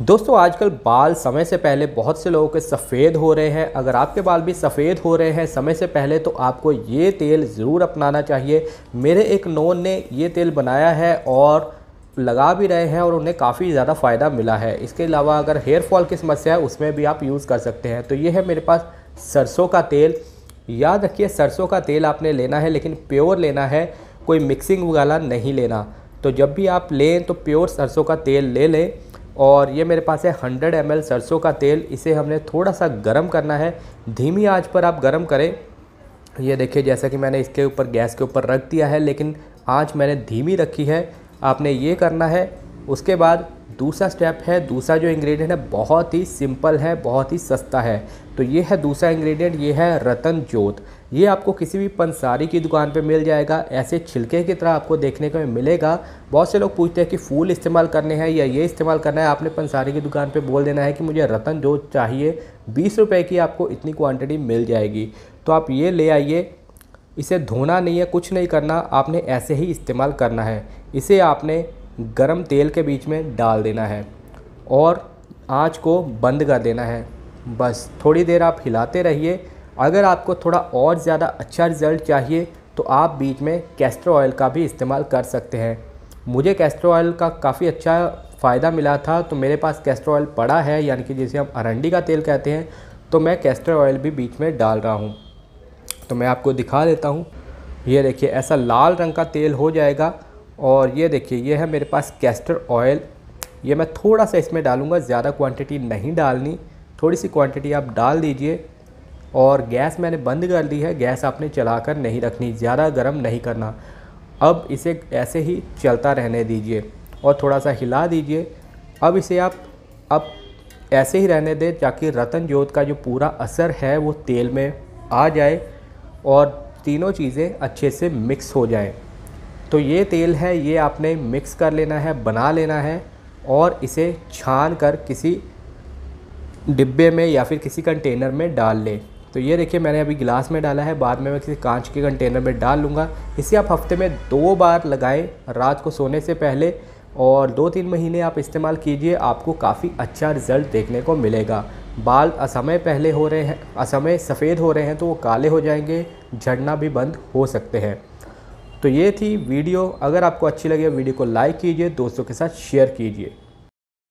दोस्तों आजकल बाल समय से पहले बहुत से लोगों के सफ़ेद हो रहे हैं अगर आपके बाल भी सफ़ेद हो रहे हैं समय से पहले तो आपको ये तेल ज़रूर अपनाना चाहिए मेरे एक नोन ने ये तेल बनाया है और लगा भी रहे हैं और उन्हें काफ़ी ज़्यादा फ़ायदा मिला है इसके अलावा अगर हेयर फॉल की समस्या है उसमें भी आप यूज़ कर सकते हैं तो ये है मेरे पास सरसों का तेल याद रखिए सरसों का तेल आपने लेना है लेकिन प्योर लेना है कोई मिक्सिंग वाला नहीं लेना तो जब भी आप लें तो प्योर सरसों का तेल ले लें और ये मेरे पास है 100 एम सरसों का तेल इसे हमने थोड़ा सा गर्म करना है धीमी आंच पर आप गर्म करें ये देखिए जैसा कि मैंने इसके ऊपर गैस के ऊपर रख दिया है लेकिन आंच मैंने धीमी रखी है आपने ये करना है उसके बाद दूसरा स्टेप है दूसरा जो इंग्रेडिएंट है बहुत ही सिंपल है बहुत ही सस्ता है तो ये है दूसरा इंग्रेडिएंट ये है रतन जोत ये आपको किसी भी पंसारी की दुकान पे मिल जाएगा ऐसे छिलके की तरह आपको देखने को मिलेगा बहुत से लोग पूछते हैं कि फूल इस्तेमाल करने हैं या ये इस्तेमाल करना है आपने पंसारी की दुकान पे बोल देना है कि मुझे रतन जो चाहिए बीस रुपये की आपको इतनी क्वांटिटी मिल जाएगी तो आप ये ले आइए इसे धोना नहीं है कुछ नहीं करना आपने ऐसे ही इस्तेमाल करना है इसे आपने गर्म तेल के बीच में डाल देना है और आँच को बंद कर देना है बस थोड़ी देर आप हिलाते रहिए अगर आपको थोड़ा और ज़्यादा अच्छा रिज़ल्ट चाहिए तो आप बीच में कैस्टर ऑयल का भी इस्तेमाल कर सकते हैं मुझे कैस्टर ऑयल का काफ़ी अच्छा फ़ायदा मिला था तो मेरे पास कैस्टर ऑयल पड़ा है यानी कि जिसे हम अरंडी का तेल कहते हैं तो मैं कैस्टर ऑयल भी बीच में डाल रहा हूँ तो मैं आपको दिखा देता हूँ ये देखिए ऐसा लाल रंग का तेल हो जाएगा और ये देखिए ये है मेरे पास कैस्टर ऑयल ये मैं थोड़ा सा इसमें डालूँगा ज़्यादा क्वांटिटी नहीं डालनी थोड़ी सी क्वांटिटी आप डाल दीजिए और गैस मैंने बंद कर दी है गैस आपने चला कर नहीं रखनी ज़्यादा गर्म नहीं करना अब इसे ऐसे ही चलता रहने दीजिए और थोड़ा सा हिला दीजिए अब इसे आप अब ऐसे ही रहने दें ताकि रतन जोत का जो पूरा असर है वो तेल में आ जाए और तीनों चीज़ें अच्छे से मिक्स हो जाएं तो ये तेल है ये आपने मिक्स कर लेना है बना लेना है और इसे छान कर किसी डिब्बे में या फिर किसी कंटेनर में डाल लें तो ये देखिए मैंने अभी गिलास में डाला है बाद में मैं किसी कांच के कंटेनर में डाल लूँगा इसे आप हफ्ते में दो बार लगाएं रात को सोने से पहले और दो तीन महीने आप इस्तेमाल कीजिए आपको काफ़ी अच्छा रिज़ल्ट देखने को मिलेगा बाल असमय पहले हो रहे हैं असमय सफ़ेद हो रहे हैं तो वो काले हो जाएंगे झड़ना भी बंद हो सकते हैं तो ये थी वीडियो अगर आपको अच्छी लगे वीडियो को लाइक कीजिए दोस्तों के साथ शेयर कीजिए